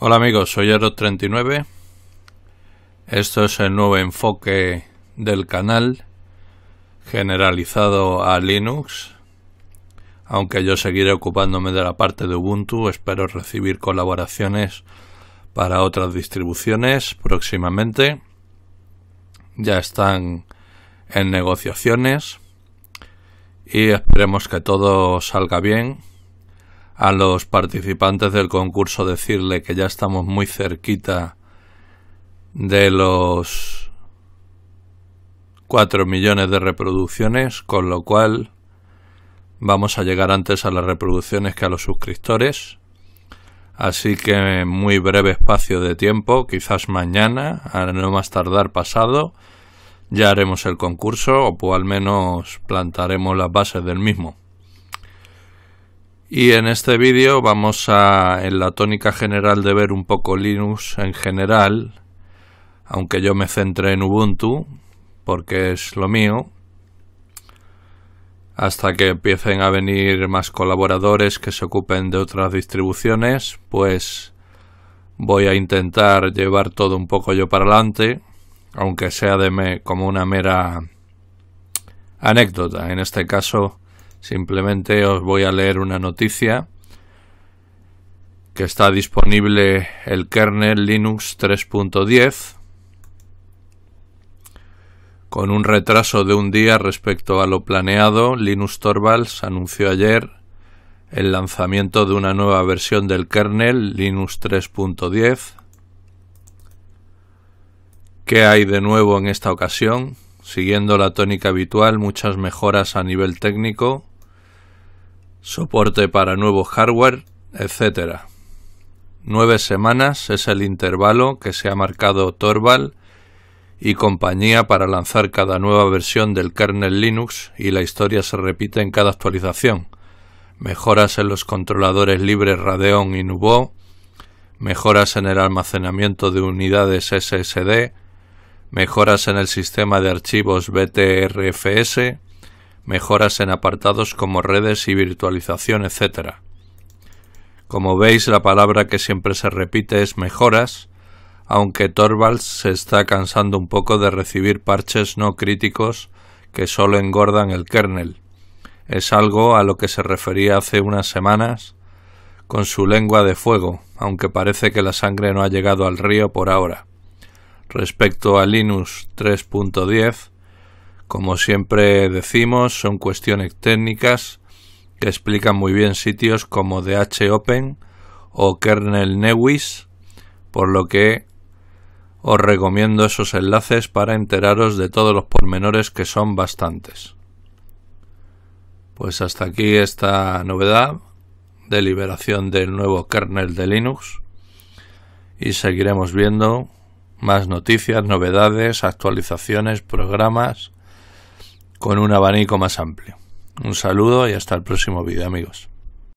Hola amigos, soy Eros39. Esto es el nuevo enfoque del canal generalizado a Linux. Aunque yo seguiré ocupándome de la parte de Ubuntu, espero recibir colaboraciones para otras distribuciones próximamente. Ya están en negociaciones y esperemos que todo salga bien a los participantes del concurso decirle que ya estamos muy cerquita de los 4 millones de reproducciones, con lo cual vamos a llegar antes a las reproducciones que a los suscriptores. Así que en muy breve espacio de tiempo, quizás mañana, a no más tardar pasado, ya haremos el concurso o al menos plantaremos las bases del mismo. Y en este vídeo vamos a, en la tónica general de ver un poco Linux en general, aunque yo me centré en Ubuntu, porque es lo mío, hasta que empiecen a venir más colaboradores que se ocupen de otras distribuciones, pues voy a intentar llevar todo un poco yo para adelante, aunque sea de como una mera anécdota. En este caso Simplemente os voy a leer una noticia que está disponible el kernel Linux 3.10 con un retraso de un día respecto a lo planeado, Linus Torvalds anunció ayer el lanzamiento de una nueva versión del kernel Linux 3.10. ¿Qué hay de nuevo en esta ocasión? Siguiendo la tónica habitual, muchas mejoras a nivel técnico, soporte para nuevo hardware, etc. Nueve semanas es el intervalo que se ha marcado Torvald y compañía para lanzar cada nueva versión del kernel Linux y la historia se repite en cada actualización. Mejoras en los controladores libres Radeon y Nubo, mejoras en el almacenamiento de unidades SSD, mejoras en el sistema de archivos BTRFS, mejoras en apartados como redes y virtualización, etc. Como veis, la palabra que siempre se repite es mejoras, aunque Torvalds se está cansando un poco de recibir parches no críticos que solo engordan el kernel. Es algo a lo que se refería hace unas semanas con su lengua de fuego, aunque parece que la sangre no ha llegado al río por ahora. Respecto a Linux 3.10, como siempre decimos, son cuestiones técnicas que explican muy bien sitios como DH o Kernel Newis, por lo que os recomiendo esos enlaces para enteraros de todos los pormenores que son bastantes. Pues hasta aquí esta novedad de liberación del nuevo kernel de Linux y seguiremos viendo más noticias, novedades, actualizaciones, programas con un abanico más amplio. Un saludo y hasta el próximo vídeo amigos.